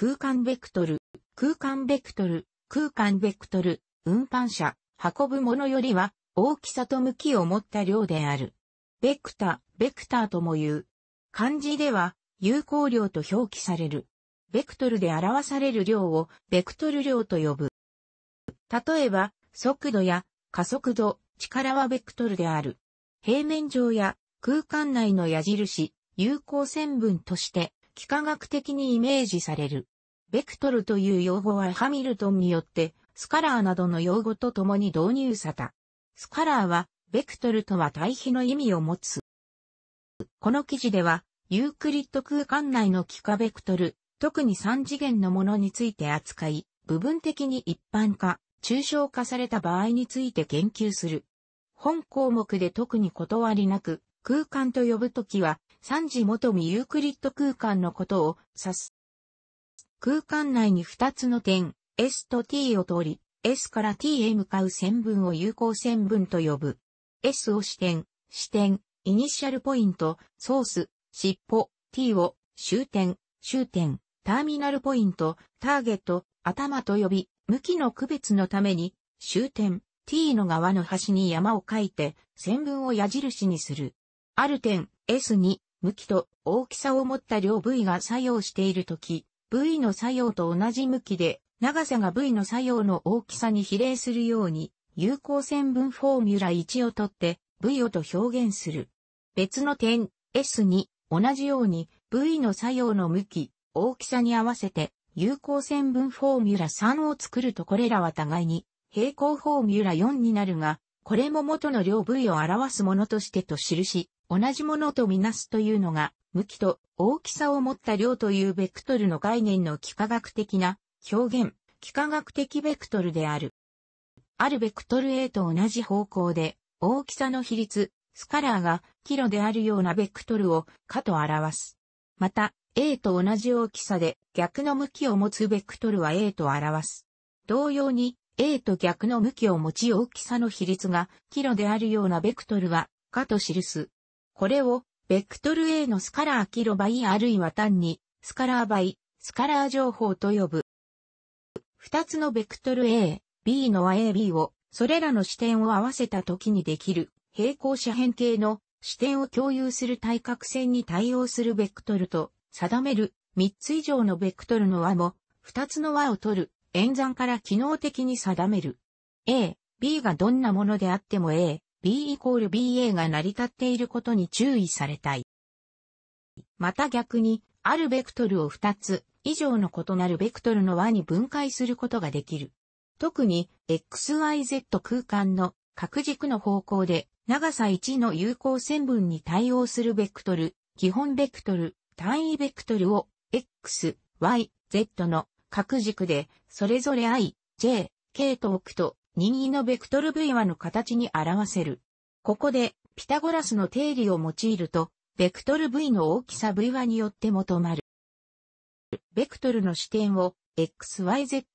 空間ベクトル、空間ベクトル、空間ベクトル、運搬車、運ぶものよりは、大きさと向きを持った量である。ベクタ、ベクターとも言う。漢字では、有効量と表記される。ベクトルで表される量を、ベクトル量と呼ぶ。例えば、速度や加速度、力はベクトルである。平面上や空間内の矢印、有効線分として、幾何学的にイメージされる。ベクトルという用語はハミルトンによって、スカラーなどの用語と共に導入された。スカラーは、ベクトルとは対比の意味を持つ。この記事では、ユークリッド空間内の幾何ベクトル、特に三次元のものについて扱い、部分的に一般化、抽象化された場合について言及する。本項目で特に断りなく、空間と呼ぶときは、三次元ミユークリッド空間のことを指す。空間内に2つの点、S と T を通り、S から T へ向かう線分を有効線分と呼ぶ。S を支点、支点、イニシャルポイント、ソース、尻尾、T を終点、終点、ターミナルポイント、ターゲット、頭と呼び、向きの区別のために、終点、t の側の端に山を書いて、線分を矢印にする。ある点、s に、向きと大きさを持った両部位が作用しているとき、部位の作用と同じ向きで、長さが部位の作用の大きさに比例するように、有効線分フォーミュラ1をとって、部位をと表現する。別の点 S に、同じように、部位の作用の向き、大きさに合わせて、有効線分フォーミュラ3を作るとこれらは互いに、平行フォーミュラ4になるが、これも元の両部位を表すものとしてと記し、同じものとみなすというのが、向きと大きさを持った量というベクトルの概念の幾何学的な表現、幾何学的ベクトルである。あるベクトル A と同じ方向で、大きさの比率、スカラーがキロであるようなベクトルをかと表す。また、A と同じ大きさで逆の向きを持つベクトルは A と表す。同様に、A と逆の向きを持ち大きさの比率がキロであるようなベクトルはかと記す。これを、ベクトル A のスカラーキロ倍あるいは単に、スカラー倍、スカラー情報と呼ぶ。二つのベクトル A、B の和 AB を、それらの視点を合わせた時にできる、平行斜辺形の視点を共有する対角線に対応するベクトルと定める三つ以上のベクトルの和も、二つの和を取る演算から機能的に定める。A、B がどんなものであっても A、B イコール BA が成り立っていることに注意されたい。また逆に、あるベクトルを2つ以上の異なるベクトルの和に分解することができる。特に、XYZ 空間の各軸の方向で長さ1の有効線分に対応するベクトル、基本ベクトル、単位ベクトルを X、Y、Z の各軸でそれぞれ I、J、K と置くと任意のベクトル V 和の形に表せる。ここで、ピタゴラスの定理を用いると、ベクトル V の大きさ V 和によって求まる。ベクトルの視点を XYZ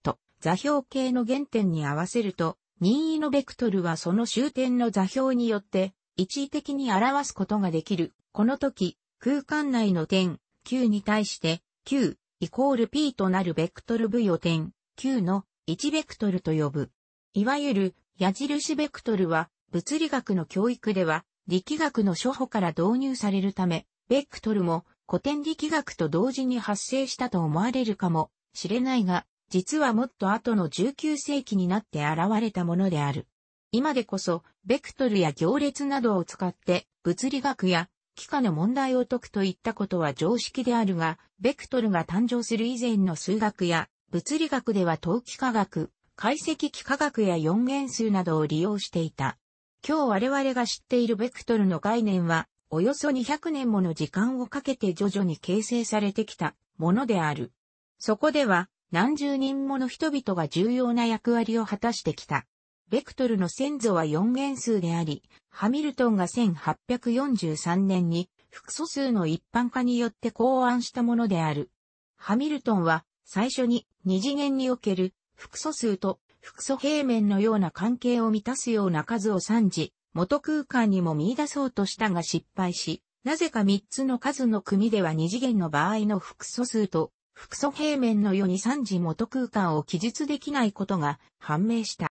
座標系の原点に合わせると、任意のベクトルはその終点の座標によって一時的に表すことができる。この時、空間内の点 Q に対して Q イコール P となるベクトル V を点 Q の1ベクトルと呼ぶ。いわゆる矢印ベクトルは物理学の教育では力学の初歩から導入されるため、ベクトルも古典力学と同時に発生したと思われるかもしれないが、実はもっと後の19世紀になって現れたものである。今でこそ、ベクトルや行列などを使って物理学や幾何の問題を解くといったことは常識であるが、ベクトルが誕生する以前の数学や物理学では等幾何学、解析幾何学や四元数などを利用していた。今日我々が知っているベクトルの概念は、およそ200年もの時間をかけて徐々に形成されてきたものである。そこでは、何十人もの人々が重要な役割を果たしてきた。ベクトルの先祖は4元数であり、ハミルトンが1843年に複素数の一般化によって考案したものである。ハミルトンは最初に二次元における複素数と複素平面のような関係を満たすような数を3次、元空間にも見出そうとしたが失敗し、なぜか3つの数の組では2次元の場合の複素数と複素平面のように3次元空間を記述できないことが判明した。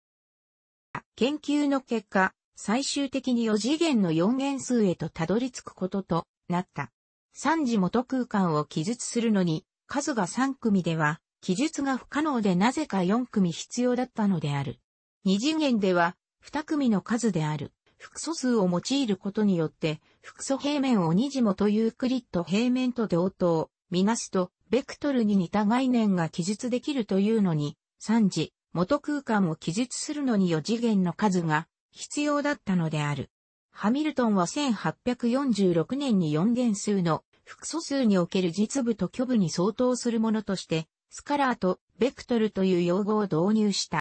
研究の結果、最終的に4次元の4元数へとたどり着くこととなった。3次元空間を記述するのに、数が3組では記述が不可能でなぜか4組必要だったのである。二次元では、2組の数である、複素数を用いることによって、複素平面を二次元というクリット平面と同等、見なすと、ベクトルに似た概念が記述できるというのに、三次、元空間を記述するのに四次元の数が必要だったのである。ハミルトンは1846年に4元数の複素数における実部と虚部に相当するものとしてスカラーとベクトルという用語を導入した。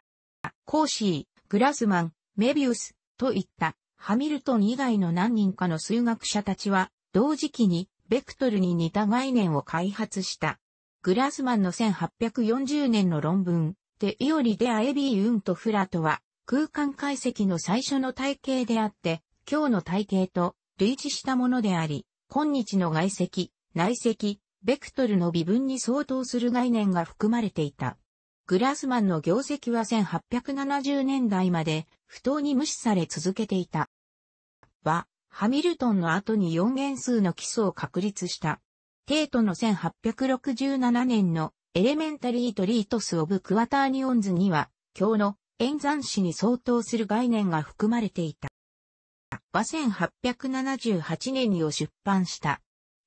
コーシー、グラスマン、メビウスといったハミルトン以外の何人かの数学者たちは同時期にベクトルに似た概念を開発した。グラスマンの1840年の論文、でイオリ・デア・エビー・ウント・フラとは空間解析の最初の体系であって、今日の体系と類似したものであり、今日の外積、内積、ベクトルの微分に相当する概念が含まれていた。グラスマンの業績は1870年代まで不当に無視され続けていた。は、ハミルトンの後に4元数の基礎を確立した。テートの1867年のエレメンタリートリートス・オブ・クワターニオンズには、今日の演算子に相当する概念が含まれていた。は1878年にを出版した。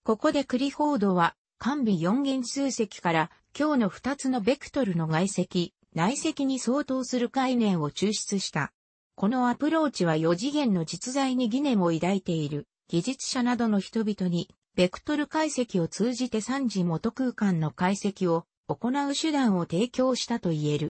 ここでクリフォードは完備四元数積から今日の二つのベクトルの外積、内積に相当する概念を抽出した。このアプローチは4次元の実在に疑念を抱いている技術者などの人々に、ベクトル解析を通じて三次元空間の解析を行う手段を提供したと言える。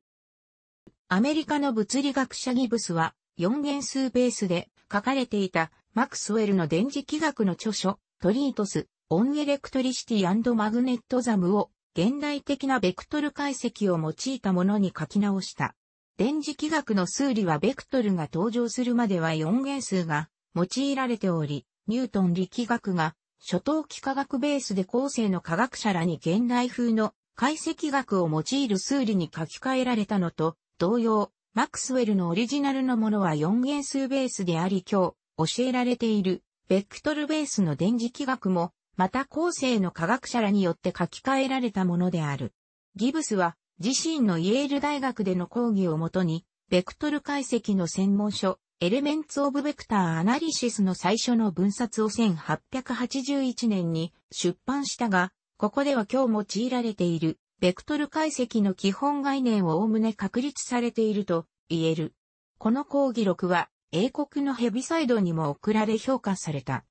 アメリカの物理学者ギブスは4元数ベースで書かれていたマクスウェルの電磁気学の著書トリートスオンエレクトリシティマグネットザムを現代的なベクトル解析を用いたものに書き直した。電磁気学の数理はベクトルが登場するまでは4元数が用いられており、ニュートン力学が初等幾科学ベースで後世の科学者らに現代風の解析学を用いる数理に書き換えられたのと同様、マクスウェルのオリジナルのものは4元数ベースであり今日教えられているベクトルベースの電磁気学もまた後世の科学者らによって書き換えられたものである。ギブスは自身のイェール大学での講義をもとに、ベクトル解析の専門書、エレメンツ・オブ・ベクター・アナリシスの最初の分冊を1881年に出版したが、ここでは今日用いられている、ベクトル解析の基本概念を概ね確立されていると言える。この講義録は、英国のヘビサイドにも送られ評価された。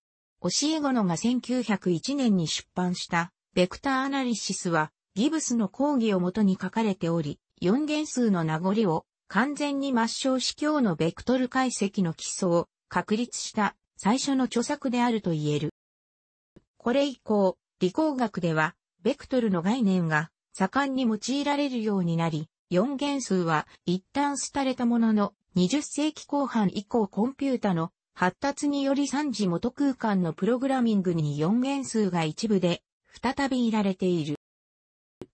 教え子のが1901年に出版したベクターアナリシスはギブスの講義をもとに書かれており、4元数の名残を完全に抹消し今日のベクトル解析の基礎を確立した最初の著作であると言える。これ以降、理工学では、ベクトルの概念が盛んに用いられるようになり、4元数は一旦廃れたものの20世紀後半以降コンピュータの発達により三次元空間のプログラミングに四元数が一部で再びいられている。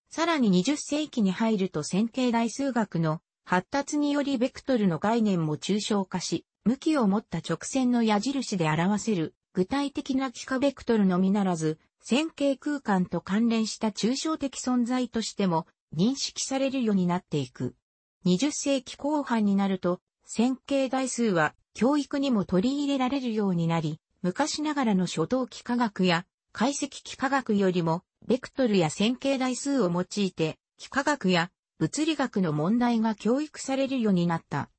さらに20世紀に入ると線形代数学の発達によりベクトルの概念も抽象化し、向きを持った直線の矢印で表せる具体的な幾何ベクトルのみならず、線形空間と関連した抽象的存在としても認識されるようになっていく。20世紀後半になると、線形代数は教育にも取り入れられるようになり、昔ながらの初等幾何学や解析幾何学よりも、ベクトルや線形代数を用いて、幾何学や物理学の問題が教育されるようになった。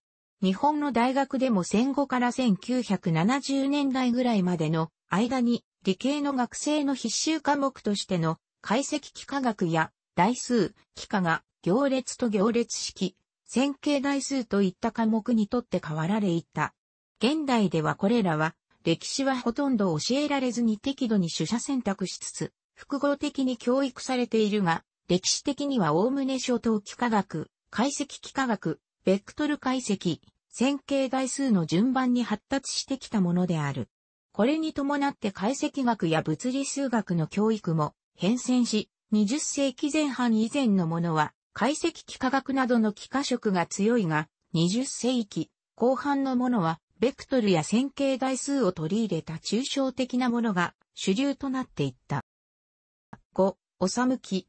日本の大学でも戦後から1970年代ぐらいまでの間に理系の学生の必修科目としての解析幾何学や代数、幾何が行列と行列式、線形代数といった科目にとって変わられいった。現代ではこれらは、歴史はほとんど教えられずに適度に取捨選択しつつ、複合的に教育されているが、歴史的には概ね初等幾何学、解析幾何学、ベクトル解析、線形代数の順番に発達してきたものである。これに伴って解析学や物理数学の教育も変遷し、20世紀前半以前のものは解析幾何学などの幾何色が強いが、20世紀後半のものはベクトルや線形代数を取り入れた抽象的なものが主流となっていった。5、おさむき、